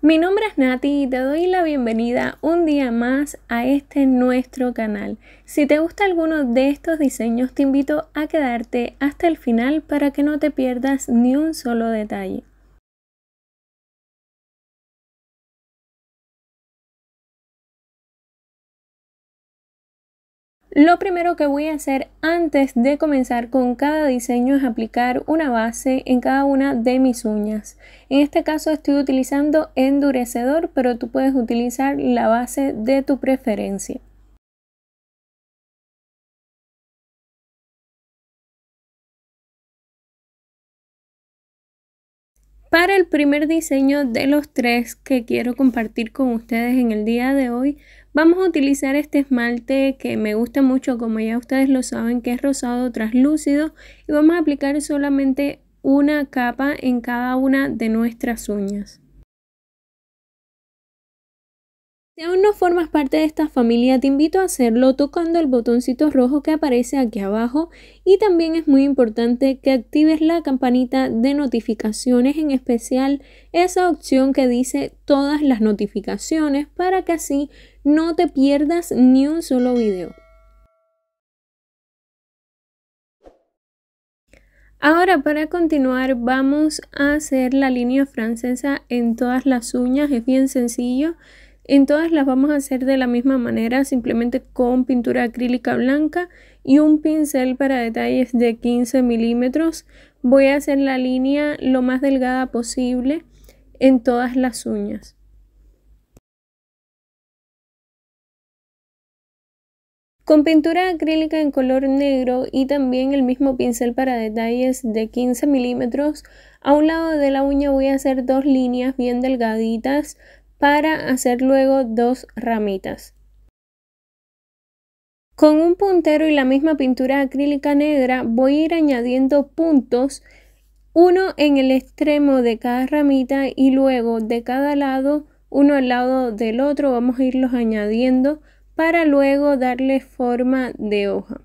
Mi nombre es Nati y te doy la bienvenida un día más a este nuestro canal. Si te gusta alguno de estos diseños te invito a quedarte hasta el final para que no te pierdas ni un solo detalle. Lo primero que voy a hacer antes de comenzar con cada diseño es aplicar una base en cada una de mis uñas. En este caso estoy utilizando endurecedor, pero tú puedes utilizar la base de tu preferencia. para el primer diseño de los tres que quiero compartir con ustedes en el día de hoy, vamos a utilizar este esmalte que me gusta mucho, como ya ustedes lo saben, que es rosado traslúcido y vamos a aplicar solamente una capa en cada una de nuestras uñas. Si aún no formas parte de esta familia, te invito a hacerlo tocando el botoncito rojo que aparece aquí abajo y también es muy importante que actives la campanita de notificaciones, en especial esa opción que dice todas las notificaciones para que así no te pierdas ni un solo video. Ahora para continuar vamos a hacer la línea francesa en todas las uñas, es bien sencillo. En todas las vamos a hacer de la misma manera, simplemente con pintura acrílica blanca y un pincel para detalles de 15 milímetros. Voy a hacer la línea lo más delgada posible en todas las uñas. Con pintura acrílica en color negro y también el mismo pincel para detalles de 15 milímetros, a un lado de la uña voy a hacer dos líneas bien delgaditas para hacer luego dos ramitas. Con un puntero y la misma pintura acrílica negra voy a ir añadiendo puntos, uno en el extremo de cada ramita y luego de cada lado, uno al lado del otro, vamos a irlos añadiendo para luego darle forma de hoja.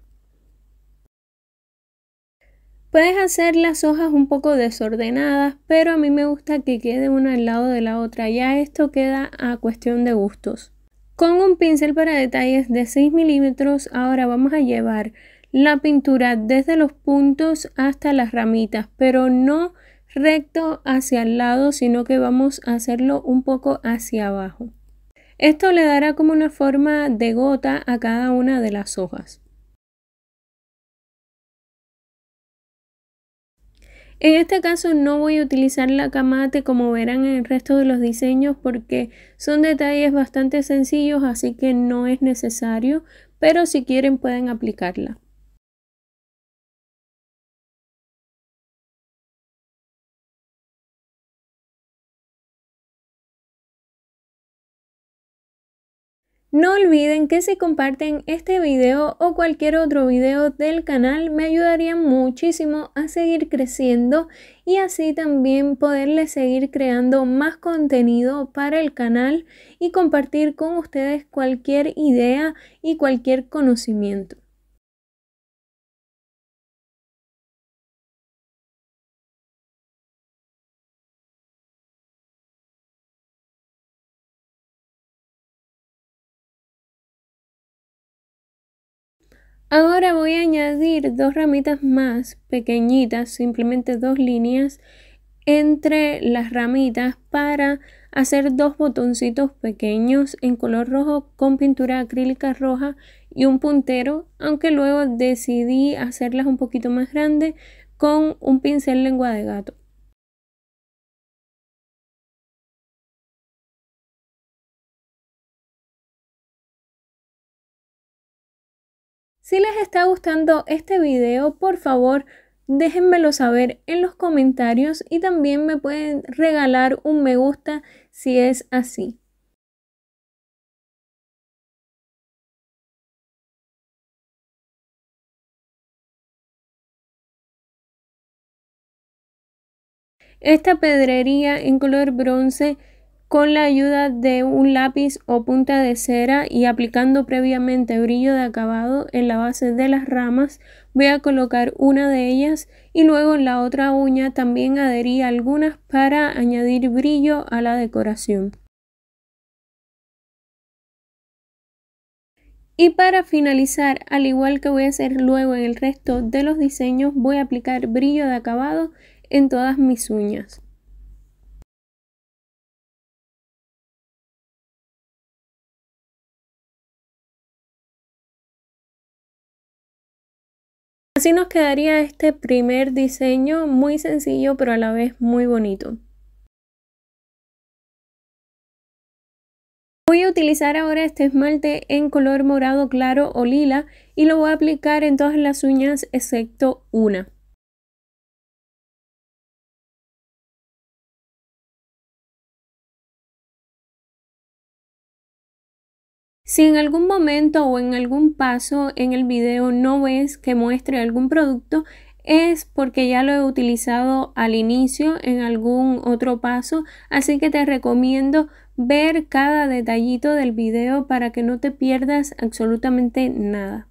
Puedes hacer las hojas un poco desordenadas, pero a mí me gusta que quede una al lado de la otra. Ya esto queda a cuestión de gustos. Con un pincel para detalles de 6 milímetros, ahora vamos a llevar la pintura desde los puntos hasta las ramitas, pero no recto hacia el lado, sino que vamos a hacerlo un poco hacia abajo. Esto le dará como una forma de gota a cada una de las hojas. En este caso no voy a utilizar la camate como verán en el resto de los diseños porque son detalles bastante sencillos así que no es necesario, pero si quieren pueden aplicarla. No olviden que si comparten este video o cualquier otro video del canal me ayudaría muchísimo a seguir creciendo y así también poderles seguir creando más contenido para el canal y compartir con ustedes cualquier idea y cualquier conocimiento. Ahora voy a añadir dos ramitas más pequeñitas, simplemente dos líneas entre las ramitas para hacer dos botoncitos pequeños en color rojo con pintura acrílica roja y un puntero, aunque luego decidí hacerlas un poquito más grandes con un pincel lengua de gato. Si les está gustando este video, por favor, déjenmelo saber en los comentarios y también me pueden regalar un me gusta si es así. Esta pedrería en color bronce con la ayuda de un lápiz o punta de cera y aplicando previamente brillo de acabado en la base de las ramas, voy a colocar una de ellas y luego en la otra uña también adherí algunas para añadir brillo a la decoración. Y para finalizar, al igual que voy a hacer luego en el resto de los diseños, voy a aplicar brillo de acabado en todas mis uñas. Así nos quedaría este primer diseño, muy sencillo pero a la vez muy bonito. Voy a utilizar ahora este esmalte en color morado claro o lila y lo voy a aplicar en todas las uñas excepto una. Si en algún momento o en algún paso en el video no ves que muestre algún producto, es porque ya lo he utilizado al inicio en algún otro paso, así que te recomiendo ver cada detallito del video para que no te pierdas absolutamente nada.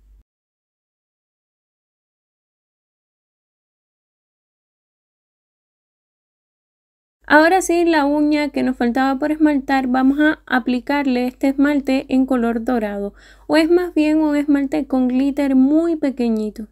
Ahora sí, la uña que nos faltaba por esmaltar, vamos a aplicarle este esmalte en color dorado. O es más bien un esmalte con glitter muy pequeñito.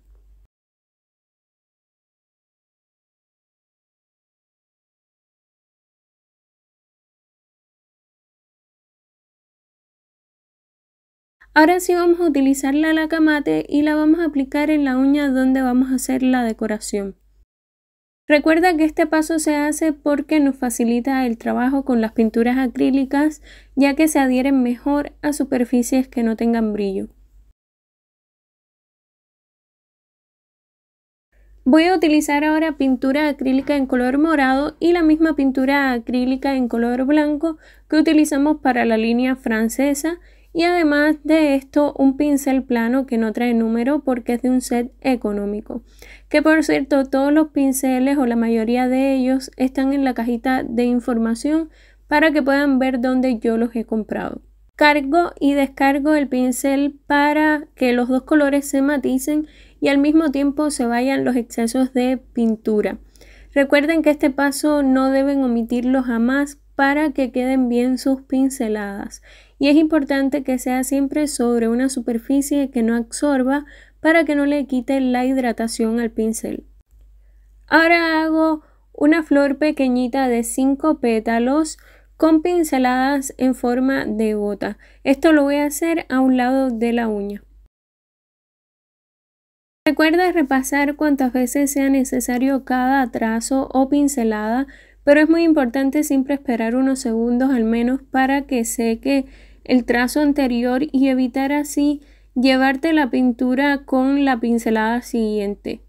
Ahora sí vamos a utilizar la laca mate y la vamos a aplicar en la uña donde vamos a hacer la decoración. Recuerda que este paso se hace porque nos facilita el trabajo con las pinturas acrílicas ya que se adhieren mejor a superficies que no tengan brillo. Voy a utilizar ahora pintura acrílica en color morado y la misma pintura acrílica en color blanco que utilizamos para la línea francesa y además de esto, un pincel plano que no trae número porque es de un set económico. Que por cierto, todos los pinceles o la mayoría de ellos están en la cajita de información para que puedan ver dónde yo los he comprado. Cargo y descargo el pincel para que los dos colores se maticen y al mismo tiempo se vayan los excesos de pintura. Recuerden que este paso no deben omitirlo jamás para que queden bien sus pinceladas y es importante que sea siempre sobre una superficie que no absorba para que no le quite la hidratación al pincel. Ahora hago una flor pequeñita de 5 pétalos con pinceladas en forma de gota. Esto lo voy a hacer a un lado de la uña. Recuerda repasar cuántas veces sea necesario cada trazo o pincelada, pero es muy importante siempre esperar unos segundos al menos para que seque el trazo anterior y evitar así llevarte la pintura con la pincelada siguiente.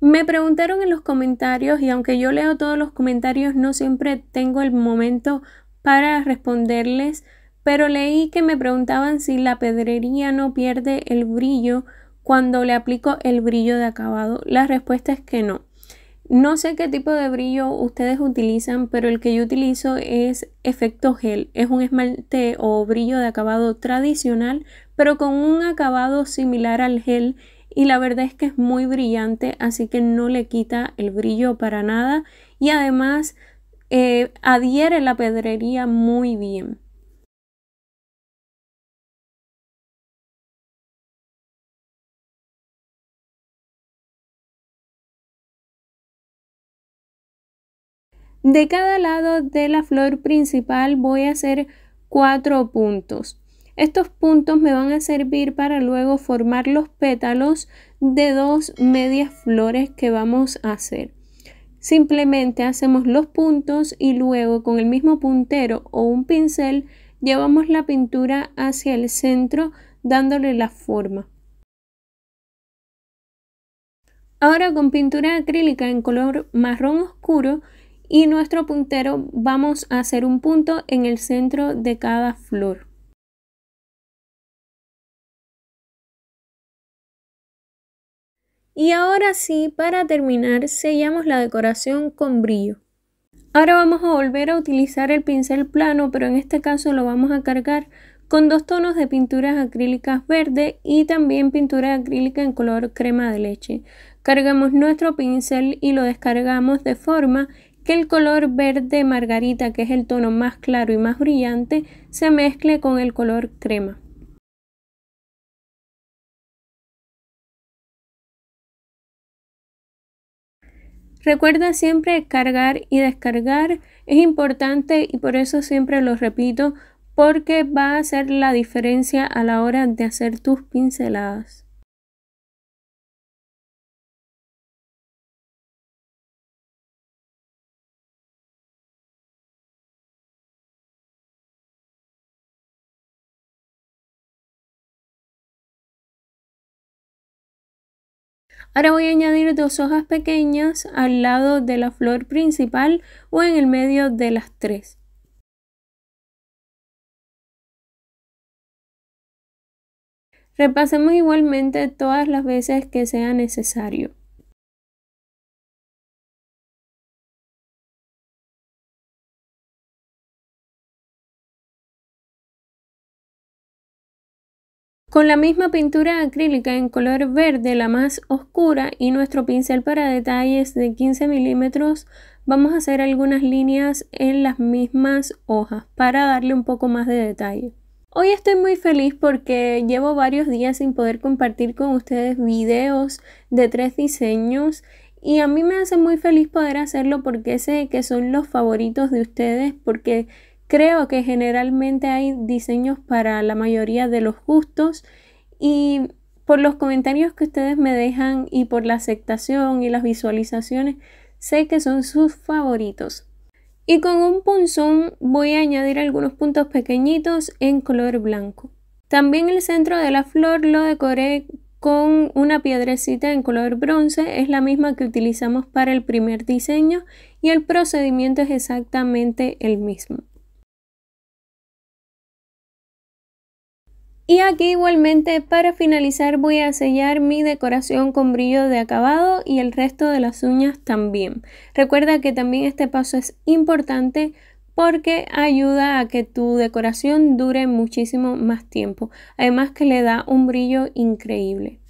Me preguntaron en los comentarios y aunque yo leo todos los comentarios no siempre tengo el momento para responderles, pero leí que me preguntaban si la pedrería no pierde el brillo cuando le aplico el brillo de acabado? La respuesta es que no. No sé qué tipo de brillo ustedes utilizan, pero el que yo utilizo es efecto gel. Es un esmalte o brillo de acabado tradicional, pero con un acabado similar al gel y la verdad es que es muy brillante, así que no le quita el brillo para nada y además eh, adhiere la pedrería muy bien. De cada lado de la flor principal voy a hacer cuatro puntos. Estos puntos me van a servir para luego formar los pétalos de dos medias flores que vamos a hacer. Simplemente hacemos los puntos y luego con el mismo puntero o un pincel llevamos la pintura hacia el centro dándole la forma. Ahora con pintura acrílica en color marrón oscuro y nuestro puntero vamos a hacer un punto en el centro de cada flor. Y ahora sí, para terminar, sellamos la decoración con brillo. Ahora vamos a volver a utilizar el pincel plano, pero en este caso lo vamos a cargar con dos tonos de pinturas acrílicas verde y también pintura acrílica en color crema de leche. Cargamos nuestro pincel y lo descargamos de forma el color verde margarita, que es el tono más claro y más brillante, se mezcle con el color crema. Recuerda siempre cargar y descargar, es importante y por eso siempre lo repito, porque va a hacer la diferencia a la hora de hacer tus pinceladas. Ahora voy a añadir dos hojas pequeñas al lado de la flor principal o en el medio de las tres. Repasemos igualmente todas las veces que sea necesario. Con la misma pintura acrílica en color verde, la más oscura, y nuestro pincel para detalles de 15 milímetros, vamos a hacer algunas líneas en las mismas hojas para darle un poco más de detalle. Hoy estoy muy feliz porque llevo varios días sin poder compartir con ustedes videos de tres diseños y a mí me hace muy feliz poder hacerlo porque sé que son los favoritos de ustedes porque Creo que generalmente hay diseños para la mayoría de los gustos y por los comentarios que ustedes me dejan y por la aceptación y las visualizaciones, sé que son sus favoritos. Y con un punzón voy a añadir algunos puntos pequeñitos en color blanco. También el centro de la flor lo decoré con una piedrecita en color bronce, es la misma que utilizamos para el primer diseño y el procedimiento es exactamente el mismo. Y aquí igualmente para finalizar voy a sellar mi decoración con brillo de acabado y el resto de las uñas también. Recuerda que también este paso es importante porque ayuda a que tu decoración dure muchísimo más tiempo. Además que le da un brillo increíble.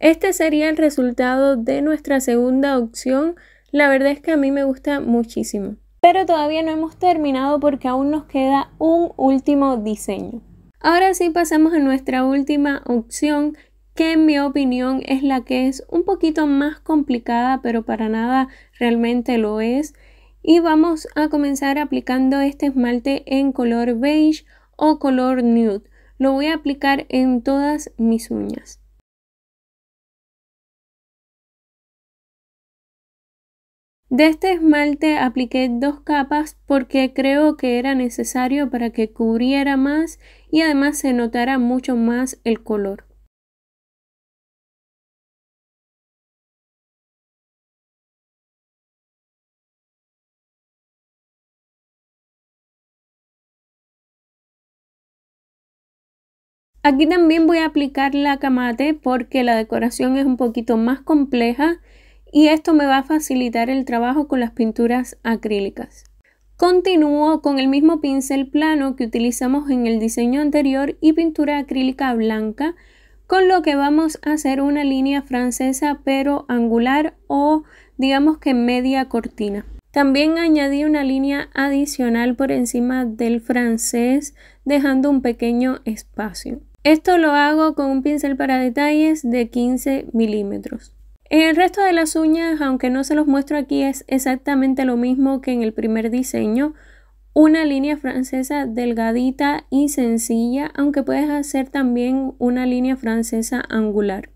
Este sería el resultado de nuestra segunda opción. La verdad es que a mí me gusta muchísimo pero todavía no hemos terminado porque aún nos queda un último diseño. Ahora sí pasamos a nuestra última opción que en mi opinión es la que es un poquito más complicada pero para nada realmente lo es y vamos a comenzar aplicando este esmalte en color beige o color nude. Lo voy a aplicar en todas mis uñas. De este esmalte apliqué dos capas porque creo que era necesario para que cubriera más y además se notara mucho más el color. Aquí también voy a aplicar la camate porque la decoración es un poquito más compleja y esto me va a facilitar el trabajo con las pinturas acrílicas. Continúo con el mismo pincel plano que utilizamos en el diseño anterior y pintura acrílica blanca, con lo que vamos a hacer una línea francesa pero angular o digamos que media cortina. También añadí una línea adicional por encima del francés dejando un pequeño espacio. Esto lo hago con un pincel para detalles de 15 milímetros. En el resto de las uñas, aunque no se los muestro aquí, es exactamente lo mismo que en el primer diseño. Una línea francesa delgadita y sencilla, aunque puedes hacer también una línea francesa angular.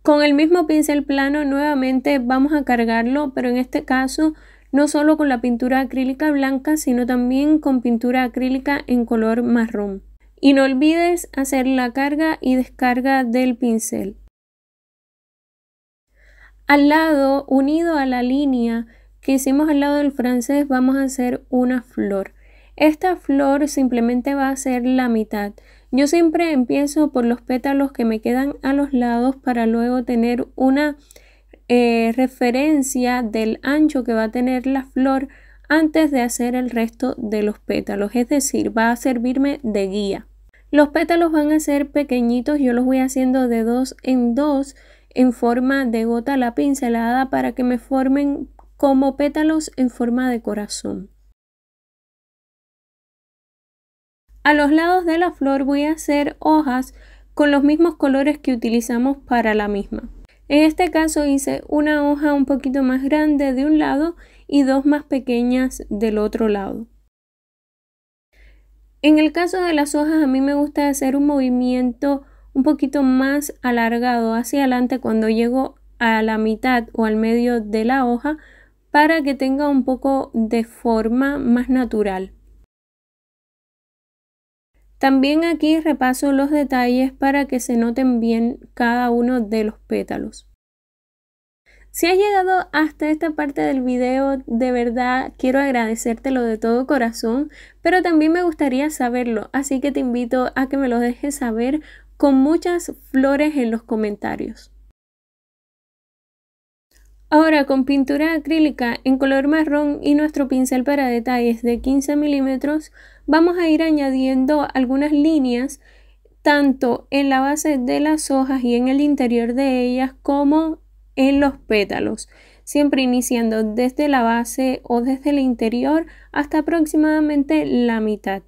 Con el mismo pincel plano nuevamente vamos a cargarlo, pero en este caso no solo con la pintura acrílica blanca, sino también con pintura acrílica en color marrón. Y no olvides hacer la carga y descarga del pincel. Al lado, unido a la línea que hicimos al lado del francés, vamos a hacer una flor. Esta flor simplemente va a ser la mitad. Yo siempre empiezo por los pétalos que me quedan a los lados para luego tener una eh, referencia del ancho que va a tener la flor antes de hacer el resto de los pétalos, es decir, va a servirme de guía. Los pétalos van a ser pequeñitos, yo los voy haciendo de dos en dos en forma de gota la pincelada para que me formen como pétalos en forma de corazón. A los lados de la flor voy a hacer hojas con los mismos colores que utilizamos para la misma. En este caso hice una hoja un poquito más grande de un lado y dos más pequeñas del otro lado. En el caso de las hojas a mí me gusta hacer un movimiento un poquito más alargado hacia adelante cuando llego a la mitad o al medio de la hoja para que tenga un poco de forma más natural. También aquí repaso los detalles para que se noten bien cada uno de los pétalos. Si has llegado hasta esta parte del vídeo de verdad quiero agradecértelo de todo corazón, pero también me gustaría saberlo, así que te invito a que me lo dejes saber con muchas flores en los comentarios. Ahora con pintura acrílica en color marrón y nuestro pincel para detalles de 15 milímetros vamos a ir añadiendo algunas líneas tanto en la base de las hojas y en el interior de ellas como en los pétalos, siempre iniciando desde la base o desde el interior hasta aproximadamente la mitad.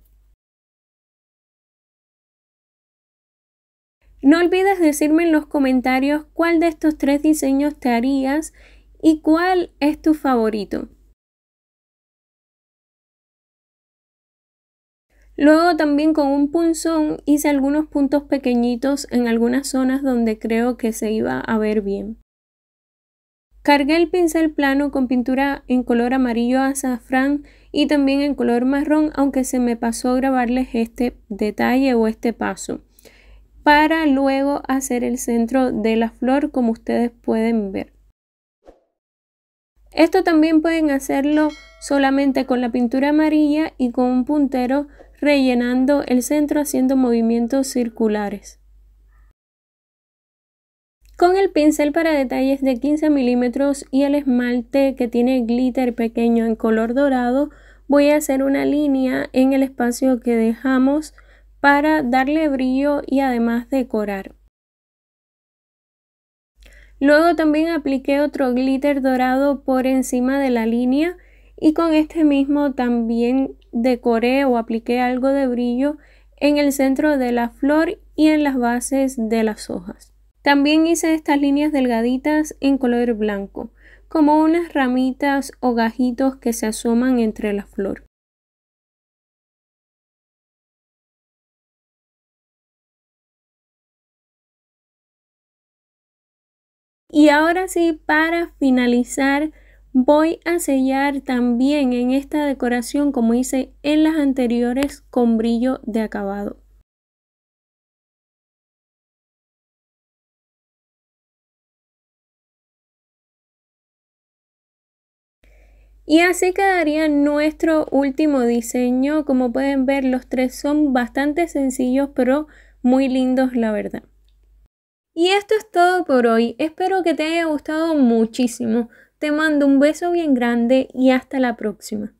No olvides decirme en los comentarios cuál de estos tres diseños te harías y cuál es tu favorito. Luego también con un punzón hice algunos puntos pequeñitos en algunas zonas donde creo que se iba a ver bien. Cargué el pincel plano con pintura en color amarillo azafrán y también en color marrón, aunque se me pasó grabarles este detalle o este paso para luego hacer el centro de la flor como ustedes pueden ver. Esto también pueden hacerlo solamente con la pintura amarilla y con un puntero rellenando el centro haciendo movimientos circulares. Con el pincel para detalles de 15 milímetros y el esmalte que tiene glitter pequeño en color dorado, voy a hacer una línea en el espacio que dejamos para darle brillo y además decorar. Luego también apliqué otro glitter dorado por encima de la línea y con este mismo también decoré o apliqué algo de brillo en el centro de la flor y en las bases de las hojas. También hice estas líneas delgaditas en color blanco, como unas ramitas o gajitos que se asoman entre la flor. Y ahora sí, para finalizar, voy a sellar también en esta decoración como hice en las anteriores con brillo de acabado. Y así quedaría nuestro último diseño. Como pueden ver, los tres son bastante sencillos, pero muy lindos, la verdad. Y esto es todo por hoy. Espero que te haya gustado muchísimo. Te mando un beso bien grande y hasta la próxima.